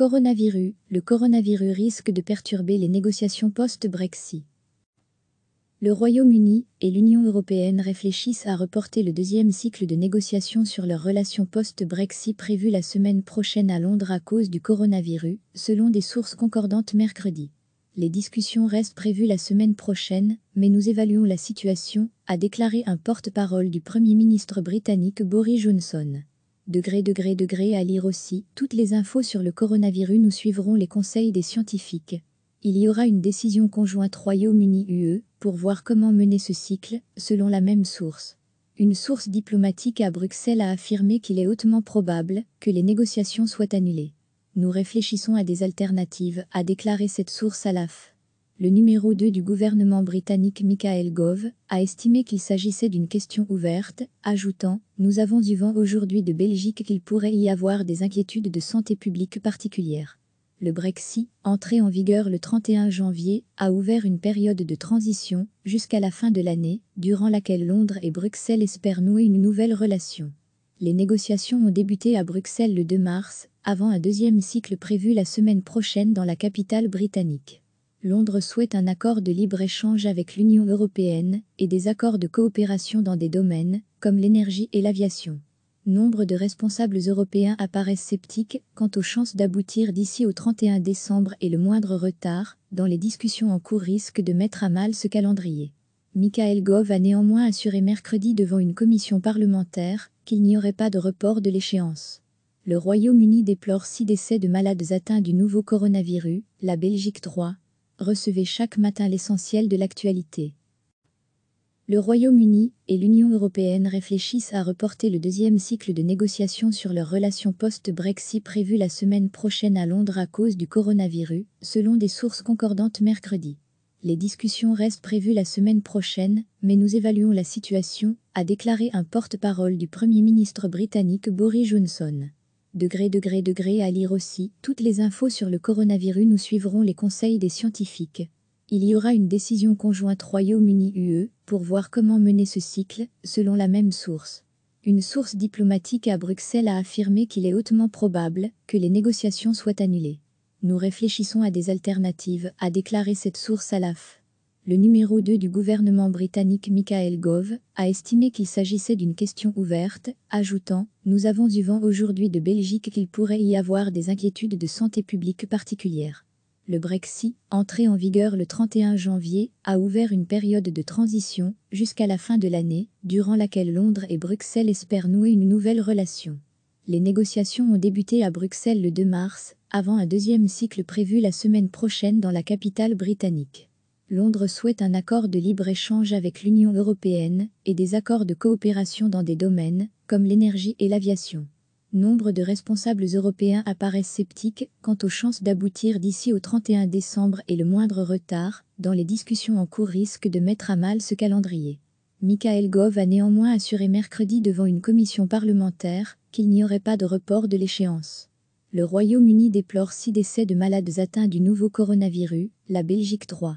Coronavirus, le coronavirus risque de perturber les négociations post-Brexit. Le Royaume-Uni et l'Union européenne réfléchissent à reporter le deuxième cycle de négociations sur leurs relations post-Brexit prévues la semaine prochaine à Londres à cause du coronavirus, selon des sources concordantes mercredi. Les discussions restent prévues la semaine prochaine, mais nous évaluons la situation, a déclaré un porte-parole du Premier ministre britannique Boris Johnson. Degré, degré, degré à lire aussi. Toutes les infos sur le coronavirus, nous suivrons les conseils des scientifiques. Il y aura une décision conjointe Royaume-Uni-UE pour voir comment mener ce cycle, selon la même source. Une source diplomatique à Bruxelles a affirmé qu'il est hautement probable que les négociations soient annulées. Nous réfléchissons à des alternatives, a déclaré cette source à l'AF le numéro 2 du gouvernement britannique Michael Gove a estimé qu'il s'agissait d'une question ouverte, ajoutant « Nous avons du vent aujourd'hui de Belgique qu'il pourrait y avoir des inquiétudes de santé publique particulières. » Le Brexit, entré en vigueur le 31 janvier, a ouvert une période de transition jusqu'à la fin de l'année, durant laquelle Londres et Bruxelles espèrent nouer une nouvelle relation. Les négociations ont débuté à Bruxelles le 2 mars, avant un deuxième cycle prévu la semaine prochaine dans la capitale britannique. Londres souhaite un accord de libre-échange avec l'Union européenne et des accords de coopération dans des domaines comme l'énergie et l'aviation. Nombre de responsables européens apparaissent sceptiques quant aux chances d'aboutir d'ici au 31 décembre et le moindre retard dans les discussions en cours risque de mettre à mal ce calendrier. Michael Gove a néanmoins assuré mercredi devant une commission parlementaire qu'il n'y aurait pas de report de l'échéance. Le Royaume-Uni déplore six décès de malades atteints du nouveau coronavirus, la Belgique 3, recevez chaque matin l'essentiel de l'actualité. Le Royaume-Uni et l'Union européenne réfléchissent à reporter le deuxième cycle de négociations sur leurs relations post-Brexit prévues la semaine prochaine à Londres à cause du coronavirus, selon des sources concordantes mercredi. Les discussions restent prévues la semaine prochaine, mais nous évaluons la situation, a déclaré un porte-parole du Premier ministre britannique Boris Johnson. Degré, degré, degré à lire aussi. Toutes les infos sur le coronavirus, nous suivrons les conseils des scientifiques. Il y aura une décision conjointe Royaume-Uni-UE pour voir comment mener ce cycle, selon la même source. Une source diplomatique à Bruxelles a affirmé qu'il est hautement probable que les négociations soient annulées. Nous réfléchissons à des alternatives, a déclaré cette source à l'AF le numéro 2 du gouvernement britannique Michael Gove, a estimé qu'il s'agissait d'une question ouverte, ajoutant « Nous avons eu vent aujourd'hui de Belgique qu'il pourrait y avoir des inquiétudes de santé publique particulières. » Le Brexit, entré en vigueur le 31 janvier, a ouvert une période de transition jusqu'à la fin de l'année, durant laquelle Londres et Bruxelles espèrent nouer une nouvelle relation. Les négociations ont débuté à Bruxelles le 2 mars, avant un deuxième cycle prévu la semaine prochaine dans la capitale britannique. Londres souhaite un accord de libre-échange avec l'Union européenne et des accords de coopération dans des domaines comme l'énergie et l'aviation. Nombre de responsables européens apparaissent sceptiques quant aux chances d'aboutir d'ici au 31 décembre et le moindre retard dans les discussions en cours risque de mettre à mal ce calendrier. Michael Gove a néanmoins assuré mercredi devant une commission parlementaire qu'il n'y aurait pas de report de l'échéance le Royaume-Uni déplore six décès de malades atteints du nouveau coronavirus, la Belgique 3